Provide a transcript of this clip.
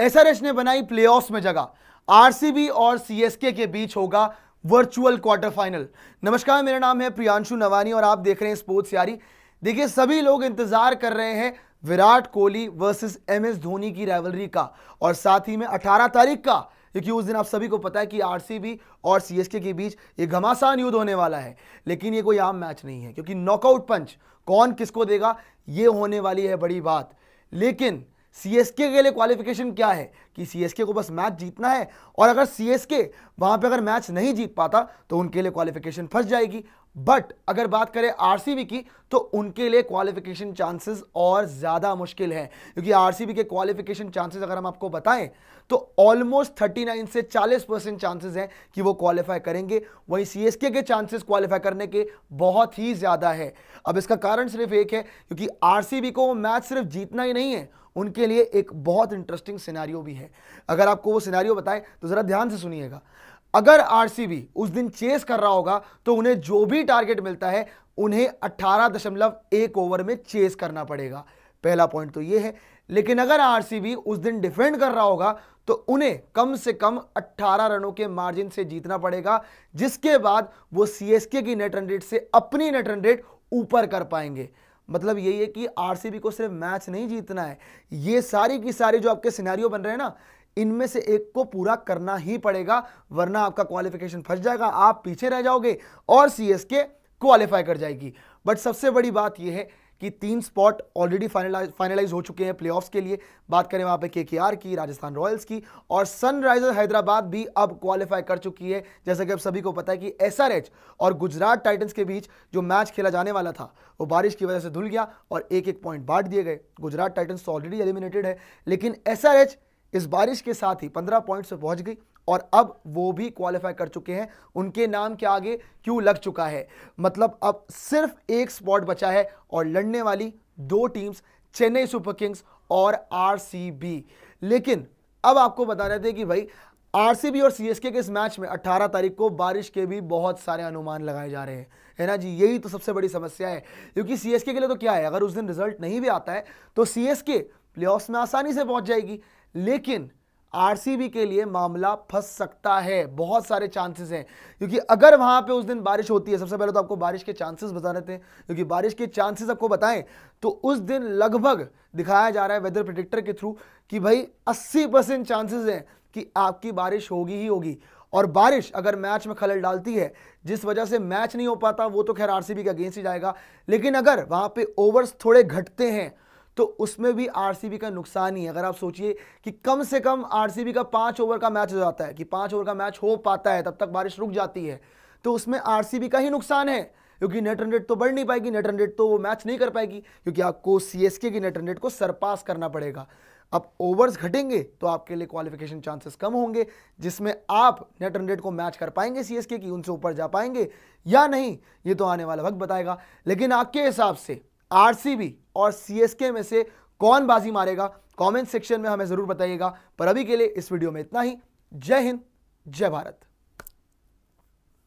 SRH ने बनाई playoffs में जगह आरसीबी और सीएसके के बीच होगा वर्चुअल क्वार्टर फाइनल नमस्कार मेरा नाम है प्रियांशु नवानी और आप देख रहे हैं स्पोर्ट्स यारी देखिए सभी लोग इंतजार कर रहे हैं विराट कोहली वर्सेस एमएस धोनी की रेवलरी का और साथ ही में 18 तारीख का क्योंकि उस दिन आप सभी को पता है कि आरसीबी और सीएसके के बीच ये घमासान युद्ध होने वाला है लेकिन ये कोई आम मैच नहीं है क्योंकि नॉकआउट पंच कौन किसको देगा ये होने वाली है बड़ी बात लेकिन सीएसके के लिए क्वालिफिकेशन क्या है कि सीएसके को बस मैच जीतना है और अगर सीएसके वहां पे अगर मैच नहीं जीत पाता तो उनके लिए क्वालिफिकेशन फंस जाएगी बट अगर बात करें आरसीबी की तो उनके लिए क्वालिफिकेशन चांसेस और ज़्यादा मुश्किल हैं क्योंकि आरसीबी के क्वालिफिकेशन चांसेस अगर हम आपको बताएं तो ऑलमोस्ट 39 से 40 परसेंट चांसेस हैं कि वो क्वालिफाई करेंगे वहीं सीएसके के चांसेस क्वालिफाई करने के बहुत ही ज़्यादा है अब इसका कारण सिर्फ एक है क्योंकि आरसीबी को मैच सिर्फ जीतना ही नहीं है उनके लिए एक बहुत इंटरेस्टिंग सिनारियो भी है अगर आपको वो सिनारियो बताएं तो ज़रा ध्यान से सुनिएगा अगर आरसीबी उस दिन चेस कर रहा होगा तो उन्हें जो भी टारगेट मिलता है उन्हें 18.1 ओवर में चेस करना पड़ेगा पहला पॉइंट तो ये है लेकिन अगर आरसीबी उस दिन डिफेंड कर रहा होगा तो उन्हें कम से कम 18 रनों के मार्जिन से जीतना पड़ेगा जिसके बाद वो सीएसके की नेट रन रेट से अपनी नेट रन रेट ऊपर कर पाएंगे मतलब यही है कि आरसीबी को सिर्फ मैच नहीं जीतना है ये सारी की सारी जो आपके सिनेरियो बन रहे हैं ना इनमें से एक को पूरा करना ही पड़ेगा वरना आपका क्वालिफिकेशन फंस जाएगा आप पीछे रह जाओगे और सीएसके क्वालिफाई कर जाएगी बट सबसे बड़ी बात यह है कि तीन स्पॉट ऑलरेडी फाइनलाइज हो चुके हैं प्लेऑफ्स के लिए बात करें वहां पे केकेआर की राजस्थान रॉयल्स की और सनराइजर हैदराबाद भी अब क्वालिफाई कर चुकी है जैसा कि आप सभी को पता है कि एसआरएच और गुजरात टाइटंस के बीच जो मैच खेला जाने वाला था वो बारिश की वजह से धुल गया और एक एक पॉइंट बांट दिए गए गुजरात टाइटन्स तो ऑलरेडी एलिमिनेटेड है लेकिन एस इस बारिश के साथ ही पंद्रह पॉइंट पर पहुंच गई और अब वो भी क्वालिफाई कर चुके हैं उनके नाम के आगे क्यों लग चुका है मतलब अब सिर्फ एक स्पॉट बचा है और लड़ने वाली दो टीम्स चेन्नई सुपर किंग्स और आरसीबी लेकिन अब आपको बता रहे थे कि भाई आरसीबी और सीएसके के इस मैच में 18 तारीख को बारिश के भी बहुत सारे अनुमान लगाए जा रहे हैं है ना जी यही तो सबसे बड़ी समस्या है क्योंकि सीएसके के लिए तो क्या है अगर उस दिन रिजल्ट नहीं भी आता है तो सीएसके प्लेऑफ्स में आसानी से पहुंच जाएगी लेकिन आरसीबी के लिए मामला फंस सकता है बहुत सारे चांसेस हैं क्योंकि अगर वहां पे उस दिन बारिश होती है सबसे पहले तो आपको बारिश के चांसेस बता देते हैं क्योंकि बारिश के चांसेस आपको बताएं तो उस दिन लगभग दिखाया जा रहा है वेदर प्रिडिक्टर के थ्रू कि भाई 80 परसेंट चांसेस हैं कि आपकी बारिश होगी ही होगी और बारिश अगर मैच में खलल डालती है जिस वजह से मैच नहीं हो पाता वो तो खैर आरसीबी के अगेंस्ट ही जाएगा लेकिन अगर वहाँ पर ओवर्स थोड़े घटते हैं तो उसमें भी आरसीबी का नुकसान ही है अगर आप सोचिए कि कम से कम आरसीबी का पाँच ओवर का मैच हो जाता है कि पाँच ओवर का मैच हो पाता है तब तक बारिश रुक जाती है तो उसमें आरसीबी का ही नुकसान है क्योंकि नेट रन रेट तो बढ़ नहीं पाएगी नेट रन रेट तो वो मैच नहीं कर पाएगी क्योंकि आपको सीएसके की नेट रन रेट को सरपास करना पड़ेगा अब ओवर्स घटेंगे तो आपके लिए क्वालिफिकेशन चांसेस कम होंगे जिसमें आप नेट रन रेट को मैच कर पाएंगे सीएसके की उनसे ऊपर जा पाएंगे या नहीं ये तो आने वाला वक्त बताएगा लेकिन आपके हिसाब से आरसीबी और सीएसके में से कौन बाजी मारेगा कमेंट सेक्शन में हमें ज़रूर बताइएगा पर अभी के लिए इस वीडियो में इतना ही जय हिंद जय भारत